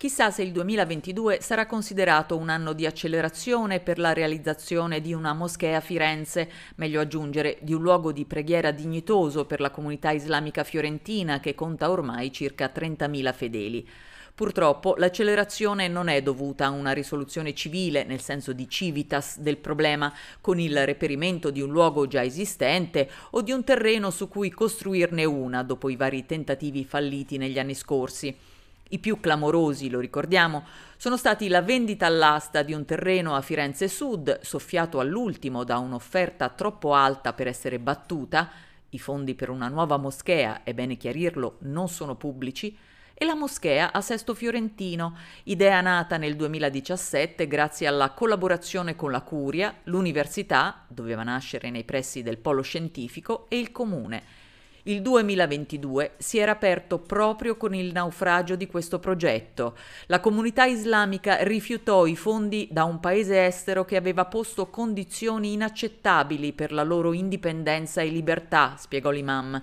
Chissà se il 2022 sarà considerato un anno di accelerazione per la realizzazione di una moschea a Firenze, meglio aggiungere di un luogo di preghiera dignitoso per la comunità islamica fiorentina che conta ormai circa 30.000 fedeli. Purtroppo l'accelerazione non è dovuta a una risoluzione civile, nel senso di civitas del problema, con il reperimento di un luogo già esistente o di un terreno su cui costruirne una dopo i vari tentativi falliti negli anni scorsi. I più clamorosi, lo ricordiamo, sono stati la vendita all'asta di un terreno a Firenze Sud, soffiato all'ultimo da un'offerta troppo alta per essere battuta, i fondi per una nuova moschea, è bene chiarirlo, non sono pubblici, e la moschea a Sesto Fiorentino, idea nata nel 2017 grazie alla collaborazione con la Curia, l'università, doveva nascere nei pressi del polo scientifico, e il comune il 2022 si era aperto proprio con il naufragio di questo progetto. La comunità islamica rifiutò i fondi da un paese estero che aveva posto condizioni inaccettabili per la loro indipendenza e libertà, spiegò l'imam.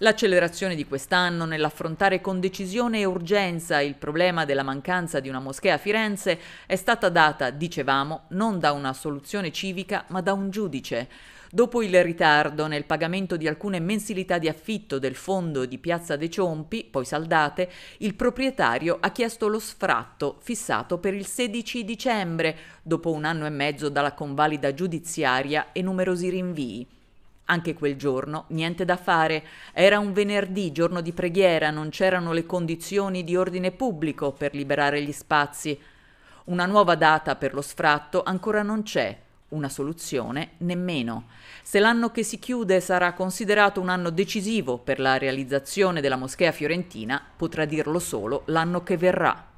L'accelerazione di quest'anno nell'affrontare con decisione e urgenza il problema della mancanza di una moschea a Firenze è stata data, dicevamo, non da una soluzione civica ma da un giudice. Dopo il ritardo nel pagamento di alcune mensilità di affitto del fondo di Piazza De Ciompi, poi saldate, il proprietario ha chiesto lo sfratto fissato per il 16 dicembre, dopo un anno e mezzo dalla convalida giudiziaria e numerosi rinvii. Anche quel giorno niente da fare. Era un venerdì, giorno di preghiera, non c'erano le condizioni di ordine pubblico per liberare gli spazi. Una nuova data per lo sfratto ancora non c'è, una soluzione nemmeno. Se l'anno che si chiude sarà considerato un anno decisivo per la realizzazione della moschea fiorentina, potrà dirlo solo l'anno che verrà.